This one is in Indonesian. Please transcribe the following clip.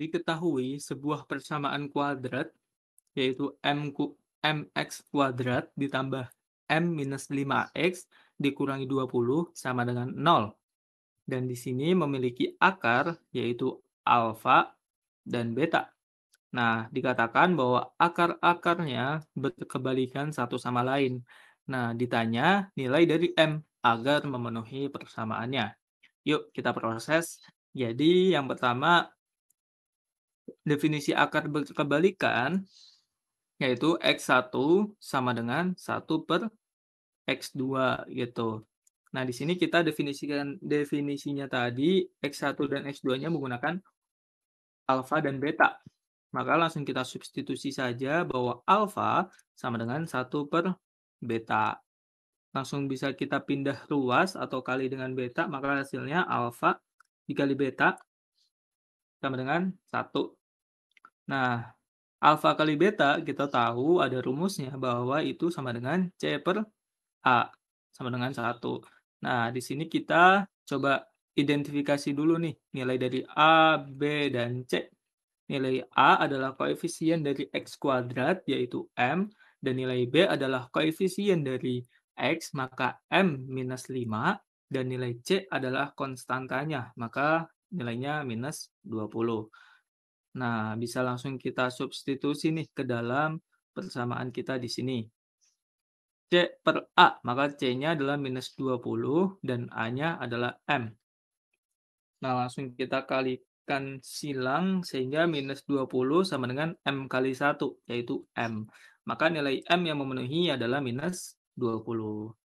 diketahui sebuah persamaan kuadrat yaitu m mx kuadrat ditambah m minus 5x dikurangi 20 sama dengan 0. Dan di sini memiliki akar yaitu alfa dan beta. Nah, dikatakan bahwa akar-akarnya berkebalikan satu sama lain. Nah, ditanya nilai dari M agar memenuhi persamaannya. Yuk, kita proses. Jadi, yang pertama definisi akar berkebalikan, yaitu X1 sama dengan 1 per X2 gitu. Nah, di sini kita definisikan definisinya tadi X1 dan X2-nya menggunakan alfa dan beta. Maka langsung kita substitusi saja bahwa alfa sama dengan 1 per beta. Langsung bisa kita pindah ruas atau kali dengan beta, maka hasilnya alfa dikali beta sama dengan 1 Nah, alfa kali beta kita tahu ada rumusnya bahwa itu sama dengan C per A, sama dengan 1. Nah, di sini kita coba identifikasi dulu nih nilai dari A, B, dan C. Nilai A adalah koefisien dari X kuadrat, yaitu M, dan nilai B adalah koefisien dari X, maka M minus 5, dan nilai C adalah konstantanya, maka nilainya minus 20. Nah, bisa langsung kita substitusi nih ke dalam persamaan kita di sini. C per A, maka C-nya adalah minus 20 dan A-nya adalah M. Nah, langsung kita kalikan silang sehingga minus 20 sama dengan M kali 1, yaitu M. Maka nilai M yang memenuhi adalah minus 20.